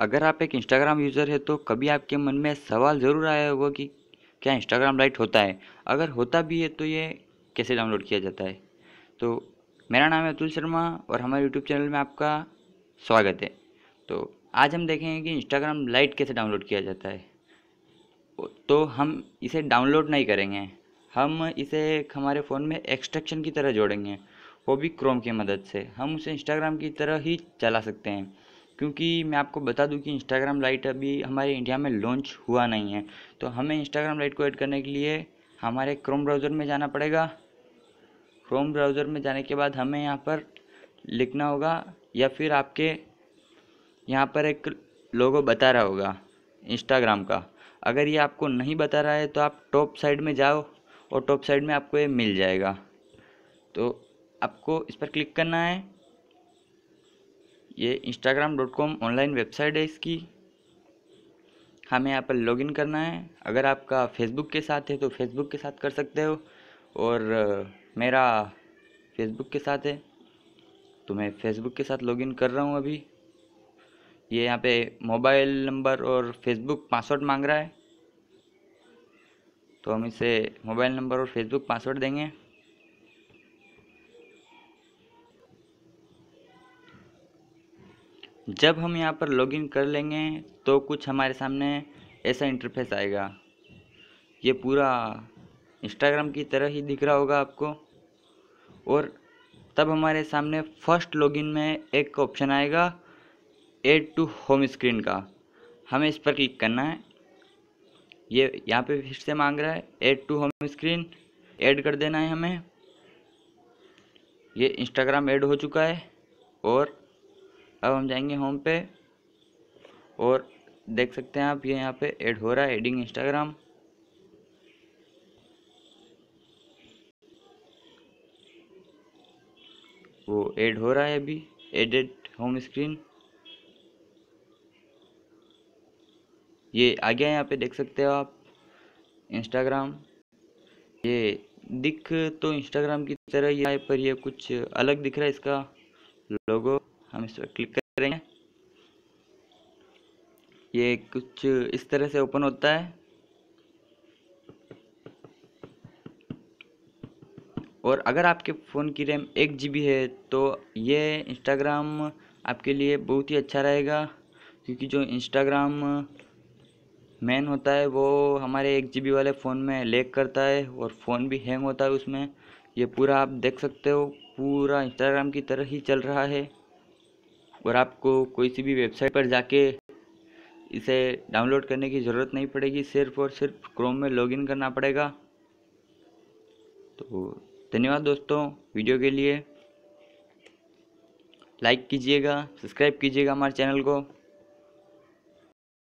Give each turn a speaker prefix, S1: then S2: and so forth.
S1: अगर आप एक इंस्टाग्राम यूज़र है तो कभी आपके मन में सवाल ज़रूर आया होगा कि क्या इंस्टाग्राम लाइट होता है अगर होता भी है तो ये कैसे डाउनलोड किया जाता है तो मेरा नाम है अतुल शर्मा और हमारे यूट्यूब चैनल में आपका स्वागत है तो आज हम देखेंगे कि इंस्टाग्राम लाइट कैसे डाउनलोड किया जाता है तो हम इसे डाउनलोड नहीं करेंगे हम इसे हमारे फ़ोन में एक्सट्रैक्शन की तरह जोड़ेंगे वो भी क्रोम की मदद से हम उसे इंस्टाग्राम की तरह ही चला सकते हैं क्योंकि मैं आपको बता दूं कि इंस्टाग्राम लाइट अभी हमारे इंडिया में लॉन्च हुआ नहीं है तो हमें इंस्टाग्राम लाइट को ऐड करने के लिए हमारे क्रोम ब्राउज़र में जाना पड़ेगा क्रोम ब्राउज़र में जाने के बाद हमें यहाँ पर लिखना होगा या फिर आपके यहाँ पर एक लोगो बता रहा होगा इंस्टाग्राम का अगर ये आपको नहीं बता रहा है तो आप टॉप साइड में जाओ और टॉप साइड में आपको ये मिल जाएगा तो आपको इस पर क्लिक करना है ये Instagram dot com online website है इसकी हमें यहाँ पर लॉगिन करना है अगर आपका फेसबुक के साथ है तो फेसबुक के साथ कर सकते हो और मेरा फेसबुक के साथ है तो मैं फेसबुक के साथ लॉगिन कर रहा हूँ अभी ये यहाँ पे मोबाइल नंबर और फेसबुक पासवर्ड मांग रहा है तो हम इसे मोबाइल नंबर और फेसबुक पासवर्ड देंगे जब हम यहाँ पर लॉगिन कर लेंगे तो कुछ हमारे सामने ऐसा इंटरफेस आएगा ये पूरा इंस्टाग्राम की तरह ही दिख रहा होगा आपको और तब हमारे सामने फर्स्ट लॉगिन में एक ऑप्शन आएगा एड टू होम स्क्रीन का हमें इस पर क्लिक करना है ये यहाँ पे फिर से मांग रहा है add to home screen add कर देना है हमें ये इंस्टाग्राम ऐड हो चुका है और अब हम जाएंगे होम पे और देख सकते हैं आप ये यहाँ पे ऐड हो रहा है एडिंग इंस्टाग्राम वो ऐड हो रहा है अभी एडिट होम स्क्रीन ये आ गया यहाँ पे देख सकते हो आप इंस्टाग्राम ये दिख तो इंस्टाग्राम की तरह ही है पर ये कुछ अलग दिख रहा है इसका लोगो हम इस पर क्लिक करेंगे ये कुछ इस तरह से ओपन होता है और अगर आपके फ़ोन की रैम एक जी है तो ये इंस्टाग्राम आपके लिए बहुत ही अच्छा रहेगा क्योंकि जो इंस्टाग्राम मैन होता है वो हमारे एक जी वाले फ़ोन में लेक करता है और फ़ोन भी हैंग होता है उसमें ये पूरा आप देख सकते हो पूरा इंस्टाग्राम की तरह ही चल रहा है और आपको कोई सी भी वेबसाइट पर जाके इसे डाउनलोड करने की ज़रूरत नहीं पड़ेगी सिर्फ और सिर्फ क्रोम में लॉगिन करना पड़ेगा तो धन्यवाद दोस्तों वीडियो के लिए लाइक कीजिएगा सब्सक्राइब कीजिएगा हमारे चैनल को